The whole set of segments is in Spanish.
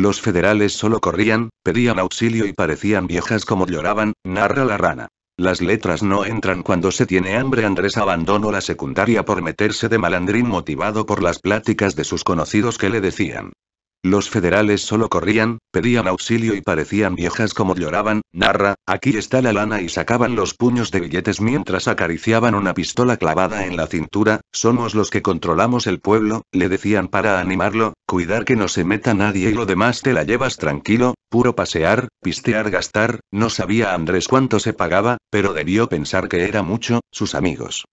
Los federales solo corrían, pedían auxilio y parecían viejas como lloraban, narra la rana. Las letras no entran cuando se tiene hambre. Andrés abandonó la secundaria por meterse de malandrín motivado por las pláticas de sus conocidos que le decían, los federales solo corrían, pedían auxilio y parecían viejas como lloraban, narra, aquí está la lana y sacaban los puños de billetes mientras acariciaban una pistola clavada en la cintura, somos los que controlamos el pueblo, le decían para animarlo, cuidar que no se meta nadie y lo demás te la llevas tranquilo, puro pasear, pistear, gastar, no sabía Andrés cuánto se pagaba, pero debió pensar que era mucho, sus amigos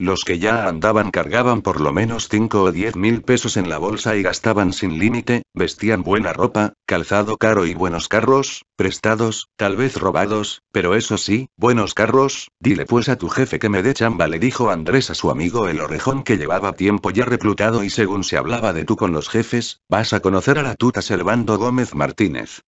los que ya andaban cargaban por lo menos 5 o diez mil pesos en la bolsa y gastaban sin límite, vestían buena ropa, calzado caro y buenos carros, prestados, tal vez robados, pero eso sí, buenos carros, dile pues a tu jefe que me dé chamba, le dijo Andrés a su amigo el orejón que llevaba tiempo ya reclutado y según se hablaba de tú con los jefes, vas a conocer a la tuta Servando Gómez Martínez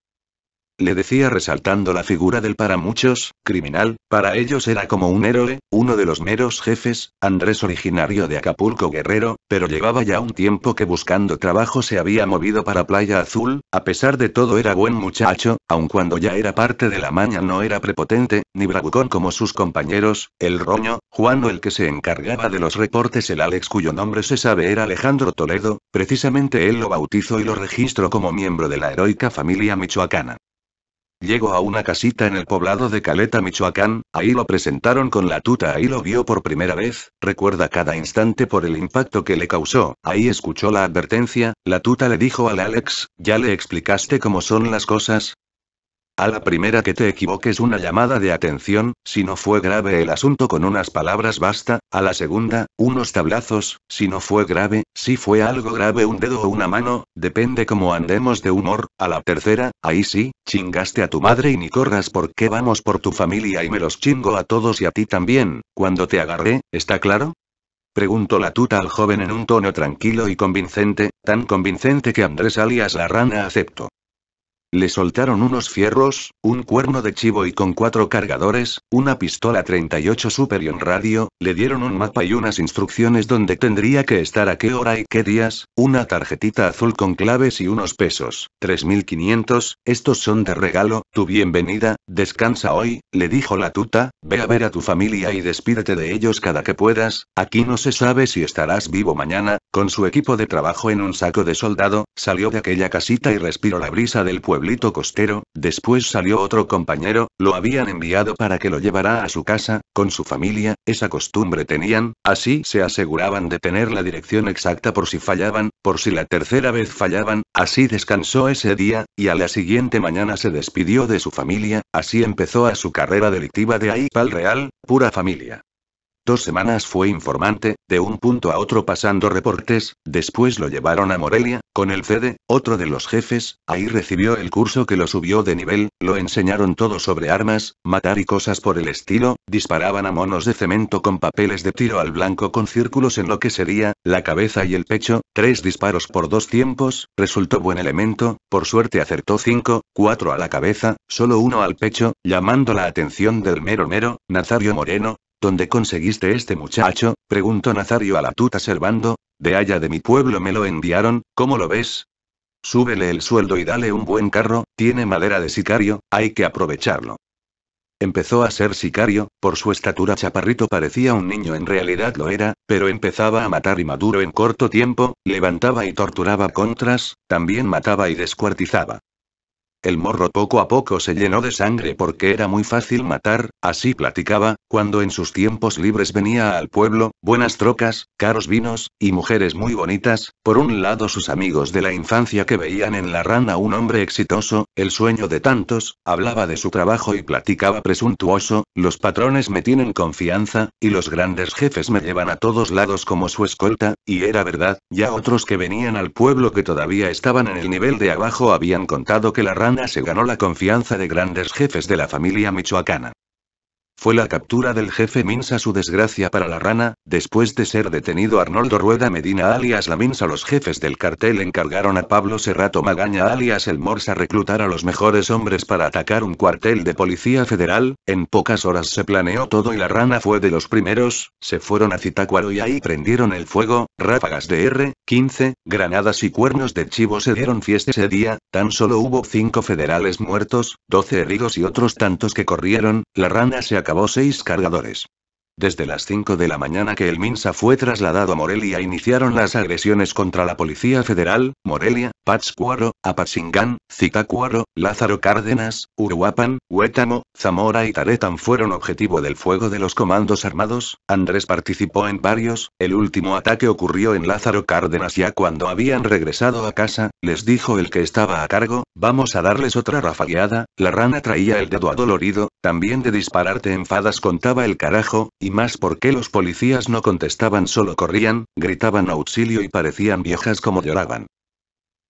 le decía resaltando la figura del para muchos, criminal, para ellos era como un héroe, uno de los meros jefes, Andrés originario de Acapulco Guerrero, pero llevaba ya un tiempo que buscando trabajo se había movido para Playa Azul, a pesar de todo era buen muchacho, aun cuando ya era parte de la maña no era prepotente, ni bravucón como sus compañeros, el roño, Juan o el que se encargaba de los reportes el Alex cuyo nombre se sabe era Alejandro Toledo, precisamente él lo bautizó y lo registró como miembro de la heroica familia michoacana. Llegó a una casita en el poblado de Caleta, Michoacán, ahí lo presentaron con la tuta, ahí lo vio por primera vez, recuerda cada instante por el impacto que le causó, ahí escuchó la advertencia, la tuta le dijo al Alex, ya le explicaste cómo son las cosas, a la primera que te equivoques una llamada de atención, si no fue grave el asunto con unas palabras basta, a la segunda, unos tablazos, si no fue grave, si fue algo grave un dedo o una mano, depende cómo andemos de humor, a la tercera, ahí sí, chingaste a tu madre y ni corras porque vamos por tu familia y me los chingo a todos y a ti también, cuando te agarré, ¿está claro? Preguntó la tuta al joven en un tono tranquilo y convincente, tan convincente que Andrés alias la rana aceptó. Le soltaron unos fierros, un cuerno de chivo y con cuatro cargadores, una pistola 38 Superion Radio, le dieron un mapa y unas instrucciones donde tendría que estar a qué hora y qué días, una tarjetita azul con claves y unos pesos, 3.500, estos son de regalo, tu bienvenida, descansa hoy, le dijo la tuta, ve a ver a tu familia y despídete de ellos cada que puedas, aquí no se sabe si estarás vivo mañana, con su equipo de trabajo en un saco de soldado, salió de aquella casita y respiró la brisa del pueblo costero, después salió otro compañero, lo habían enviado para que lo llevara a su casa, con su familia, esa costumbre tenían, así se aseguraban de tener la dirección exacta por si fallaban, por si la tercera vez fallaban, así descansó ese día, y a la siguiente mañana se despidió de su familia, así empezó a su carrera delictiva de ahí pal real, pura familia. Dos semanas fue informante, de un punto a otro pasando reportes, después lo llevaron a Morelia, con el CD, otro de los jefes, ahí recibió el curso que lo subió de nivel, lo enseñaron todo sobre armas, matar y cosas por el estilo, disparaban a monos de cemento con papeles de tiro al blanco con círculos en lo que sería, la cabeza y el pecho, tres disparos por dos tiempos, resultó buen elemento, por suerte acertó cinco, cuatro a la cabeza, solo uno al pecho, llamando la atención del mero mero, Nazario Moreno, ¿Dónde conseguiste este muchacho? preguntó Nazario a la tuta Servando. De allá de mi pueblo me lo enviaron, ¿cómo lo ves? Súbele el sueldo y dale un buen carro, tiene madera de sicario, hay que aprovecharlo. Empezó a ser sicario, por su estatura chaparrito parecía un niño, en realidad lo era, pero empezaba a matar y maduro en corto tiempo, levantaba y torturaba contras, también mataba y descuartizaba. El morro poco a poco se llenó de sangre porque era muy fácil matar, así platicaba, cuando en sus tiempos libres venía al pueblo, buenas trocas, caros vinos, y mujeres muy bonitas, por un lado sus amigos de la infancia que veían en la rana un hombre exitoso, el sueño de tantos, hablaba de su trabajo y platicaba presuntuoso, los patrones me tienen confianza, y los grandes jefes me llevan a todos lados como su escolta, y era verdad, ya otros que venían al pueblo que todavía estaban en el nivel de abajo habían contado que la rana se ganó la confianza de grandes jefes de la familia michoacana. Fue la captura del jefe Minsa su desgracia para la rana, después de ser detenido Arnoldo Rueda Medina alias la Minsa los jefes del cartel encargaron a Pablo Serrato Magaña alias el Morsa reclutar a los mejores hombres para atacar un cuartel de policía federal, en pocas horas se planeó todo y la rana fue de los primeros, se fueron a Zitácuaro y ahí prendieron el fuego, ráfagas de R, 15, granadas y cuernos de chivo se dieron fiesta ese día, tan solo hubo 5 federales muertos, 12 heridos y otros tantos que corrieron, la rana se acabó seis cargadores. Desde las 5 de la mañana que el Minsa fue trasladado a Morelia iniciaron las agresiones contra la Policía Federal, Morelia, Pátzcuaro, Apachingán, Zitácuaro, Lázaro Cárdenas, Uruapan, Huétamo, Zamora y Taretan fueron objetivo del fuego de los comandos armados, Andrés participó en varios, el último ataque ocurrió en Lázaro Cárdenas ya cuando habían regresado a casa, les dijo el que estaba a cargo, vamos a darles otra rafagueada, la rana traía el dedo adolorido, también de dispararte enfadas contaba el carajo, y más porque los policías no contestaban solo corrían, gritaban auxilio y parecían viejas como lloraban.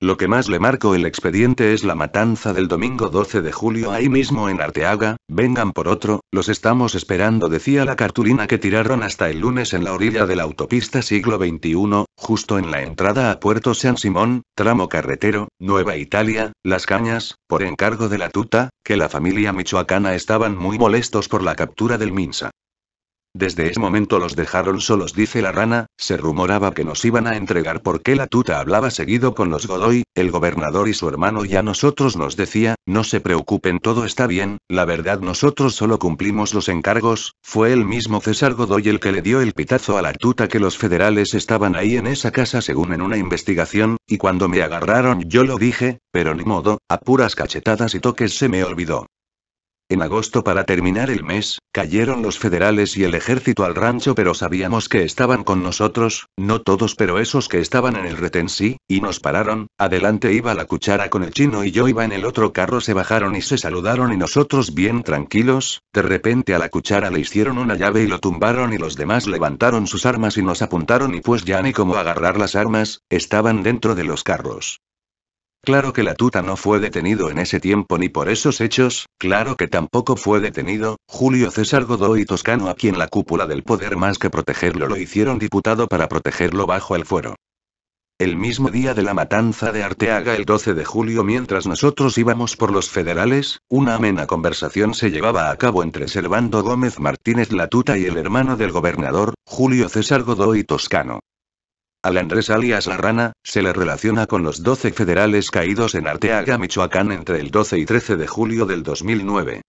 Lo que más le marcó el expediente es la matanza del domingo 12 de julio ahí mismo en Arteaga, vengan por otro, los estamos esperando decía la cartulina que tiraron hasta el lunes en la orilla de la autopista siglo XXI, justo en la entrada a Puerto San Simón, tramo carretero, Nueva Italia, Las Cañas, por encargo de la tuta, que la familia michoacana estaban muy molestos por la captura del Minsa. Desde ese momento los dejaron solos, dice la rana, se rumoraba que nos iban a entregar porque la tuta hablaba seguido con los Godoy, el gobernador y su hermano y a nosotros nos decía, no se preocupen todo está bien, la verdad nosotros solo cumplimos los encargos, fue el mismo César Godoy el que le dio el pitazo a la tuta que los federales estaban ahí en esa casa según en una investigación, y cuando me agarraron yo lo dije, pero ni modo, a puras cachetadas y toques se me olvidó. En agosto para terminar el mes, cayeron los federales y el ejército al rancho pero sabíamos que estaban con nosotros, no todos pero esos que estaban en el retén sí, y nos pararon, adelante iba la cuchara con el chino y yo iba en el otro carro se bajaron y se saludaron y nosotros bien tranquilos, de repente a la cuchara le hicieron una llave y lo tumbaron y los demás levantaron sus armas y nos apuntaron y pues ya ni como agarrar las armas, estaban dentro de los carros. Claro que la no fue detenido en ese tiempo ni por esos hechos, claro que tampoco fue detenido, Julio César Godoy Toscano a quien la cúpula del poder más que protegerlo lo hicieron diputado para protegerlo bajo el fuero. El mismo día de la matanza de Arteaga el 12 de julio mientras nosotros íbamos por los federales, una amena conversación se llevaba a cabo entre Servando Gómez Martínez Latuta y el hermano del gobernador, Julio César Godoy Toscano. Al Andrés alias La Rana, se le relaciona con los 12 federales caídos en Arteaga, Michoacán entre el 12 y 13 de julio del 2009.